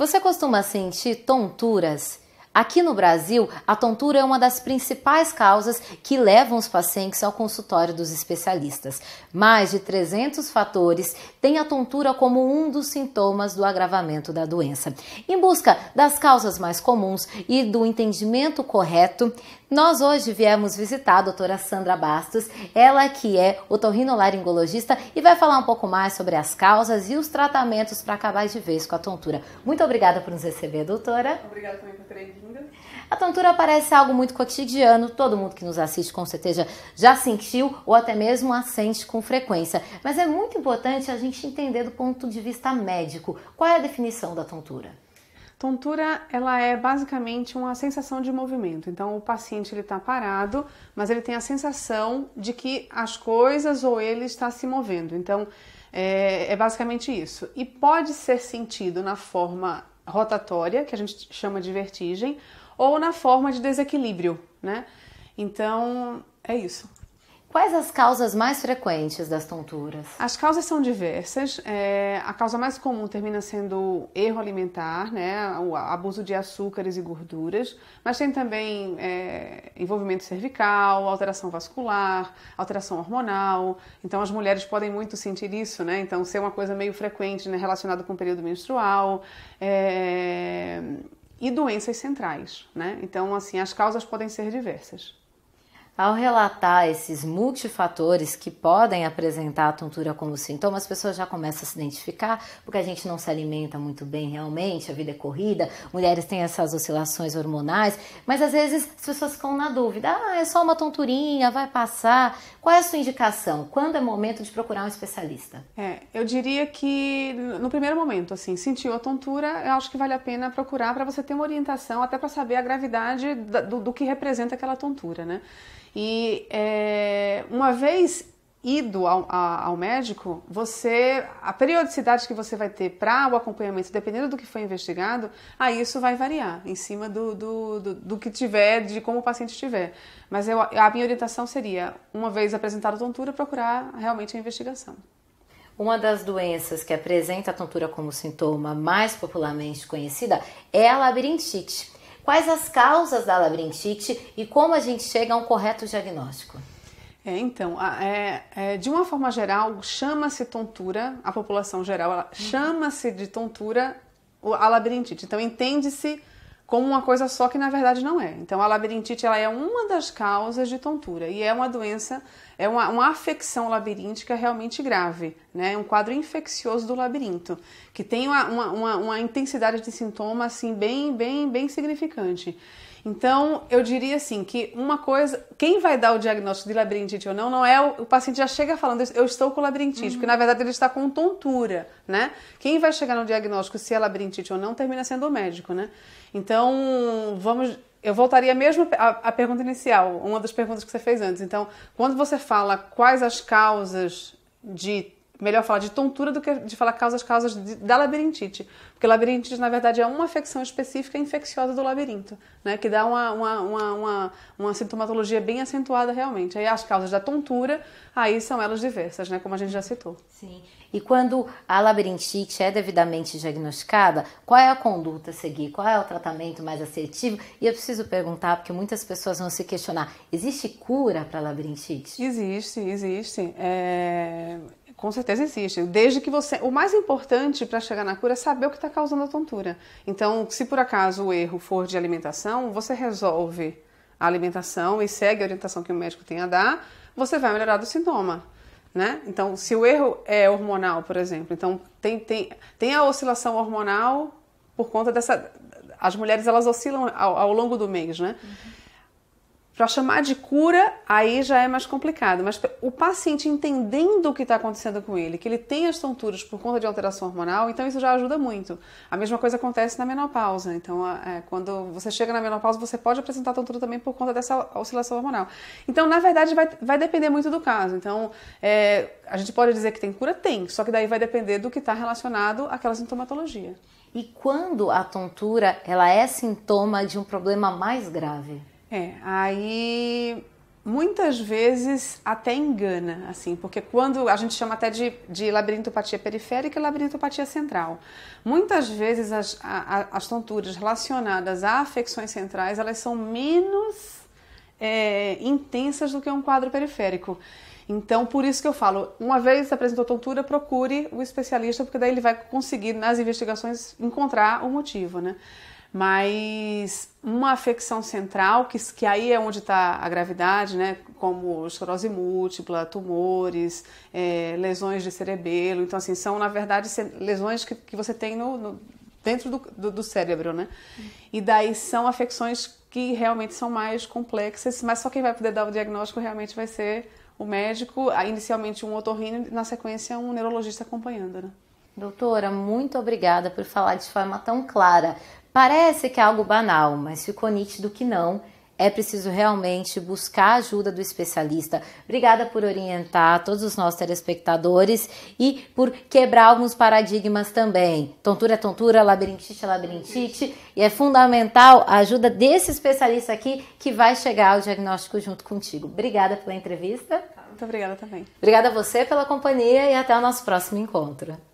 Você costuma sentir tonturas? Aqui no Brasil, a tontura é uma das principais causas que levam os pacientes ao consultório dos especialistas. Mais de 300 fatores tem a tontura como um dos sintomas do agravamento da doença. Em busca das causas mais comuns e do entendimento correto, nós hoje viemos visitar a doutora Sandra Bastos, ela que é otorrinolaringologista e vai falar um pouco mais sobre as causas e os tratamentos para acabar de vez com a tontura. Muito obrigada por nos receber, doutora. Obrigada também por ter vindo. A tontura parece algo muito cotidiano, todo mundo que nos assiste com certeza já sentiu ou até mesmo a sente com frequência. Mas é muito importante a gente entender do ponto de vista médico qual é a definição da tontura. Tontura, ela é basicamente uma sensação de movimento. Então, o paciente ele está parado, mas ele tem a sensação de que as coisas ou ele está se movendo. Então, é, é basicamente isso. E pode ser sentido na forma rotatória, que a gente chama de vertigem, ou na forma de desequilíbrio, né? Então, é isso. Quais as causas mais frequentes das tonturas? As causas são diversas. É, a causa mais comum termina sendo erro alimentar, né, o abuso de açúcares e gorduras, mas tem também é, envolvimento cervical, alteração vascular, alteração hormonal. Então as mulheres podem muito sentir isso, né? Então ser uma coisa meio frequente, né, relacionada com o período menstrual. É e doenças centrais, né? Então, assim, as causas podem ser diversas. Ao relatar esses multifatores que podem apresentar a tontura como sintoma, as pessoas já começam a se identificar, porque a gente não se alimenta muito bem realmente, a vida é corrida, mulheres têm essas oscilações hormonais, mas às vezes as pessoas ficam na dúvida: ah, é só uma tonturinha, vai passar. Qual é a sua indicação? Quando é momento de procurar um especialista? É, eu diria que no primeiro momento, assim, sentiu a tontura, eu acho que vale a pena procurar para você ter uma orientação, até para saber a gravidade do, do que representa aquela tontura, né? E é, uma vez ido ao, a, ao, médico, você a periodicidade que você vai ter para o acompanhamento, dependendo do que foi investigado, aí isso vai variar em cima do, do, do, do que tiver, de como o paciente estiver. Mas eu, a minha orientação seria, uma vez apresentada a tontura, procurar realmente a investigação. Uma das doenças que apresenta a tontura como sintoma mais popularmente conhecida é a labirintite quais as causas da labirintite e como a gente chega a um correto diagnóstico. É, então, é, é, de uma forma geral, chama-se tontura, a população geral uhum. chama-se de tontura a labirintite. Então, entende-se como uma coisa só que na verdade não é. Então a labirintite ela é uma das causas de tontura e é uma doença, é uma, uma afecção labiríntica realmente grave, né? É um quadro infeccioso do labirinto que tem uma, uma, uma intensidade de sintoma assim bem bem bem significante. Então, eu diria assim que uma coisa, quem vai dar o diagnóstico de labirintite ou não, não é o, o paciente já chega falando eu estou com labirintite, uhum. porque na verdade ele está com tontura, né? Quem vai chegar no diagnóstico se é labirintite ou não termina sendo o médico, né? Então, vamos eu voltaria mesmo à, pergunta inicial, uma das perguntas que você fez antes. Então, quando você fala quais as causas de melhor falar de tontura do que de falar causas causas de, da labirintite, porque labirintite na verdade é uma afecção específica infecciosa do labirinto, né, que dá uma, uma, uma, uma, uma sintomatologia bem acentuada realmente. Aí as causas da tontura, aí são elas diversas, né, como a gente já citou. Sim. E quando a labirintite é devidamente diagnosticada, qual é a conduta a seguir? Qual é o tratamento mais assertivo? E eu preciso perguntar, porque muitas pessoas vão se questionar: existe cura para labirintite? Existe, existe. É... Com certeza existe. Desde que você. O mais importante para chegar na cura é saber o que está causando a tontura. Então, se por acaso o erro for de alimentação, você resolve a alimentação e segue a orientação que o médico tem a dar, você vai melhorar do sintoma. Né? Então, se o erro é hormonal, por exemplo, então tem, tem, tem a oscilação hormonal por conta dessa. As mulheres elas oscilam ao, ao longo do mês, né? Uhum. Para chamar de cura, aí já é mais complicado, mas o paciente entendendo o que está acontecendo com ele, que ele tem as tonturas por conta de alteração hormonal, então isso já ajuda muito. A mesma coisa acontece na menopausa. Então, é, quando você chega na menopausa, você pode apresentar tontura também por conta dessa oscilação hormonal. Então, na verdade, vai, vai depender muito do caso. Então, é, a gente pode dizer que tem cura? Tem, só que daí vai depender do que está relacionado àquela sintomatologia. E quando a tontura ela é sintoma de um problema mais grave? É, aí muitas vezes até engana, assim, porque quando a gente chama até de, de labirintopatia periférica e labirintopatia central. Muitas vezes as, a, as tonturas relacionadas a afecções centrais, elas são menos é, intensas do que um quadro periférico. Então, por isso que eu falo, uma vez apresentou tontura, procure o especialista, porque daí ele vai conseguir, nas investigações, encontrar o motivo, né? mas uma afecção central, que, que aí é onde está a gravidade, né, como esclerose múltipla, tumores, é, lesões de cerebelo, então assim, são na verdade lesões que, que você tem no, no dentro do, do, do, cérebro, né, e daí são afecções que realmente são mais complexas, mas só quem vai poder dar o diagnóstico realmente vai ser o médico, inicialmente um otorrino, na sequência um neurologista acompanhando, né. Doutora, muito obrigada por falar de forma tão clara, Parece que é algo banal, mas ficou nítido que não. É preciso realmente buscar a ajuda do especialista. Obrigada por orientar todos os nossos telespectadores e por quebrar alguns paradigmas também. Tontura é tontura, labirintite é labirintite, e é fundamental a ajuda desse especialista aqui que vai chegar ao diagnóstico junto contigo. Obrigada pela entrevista. Muito obrigada também. Obrigada a você pela companhia e até o nosso próximo encontro.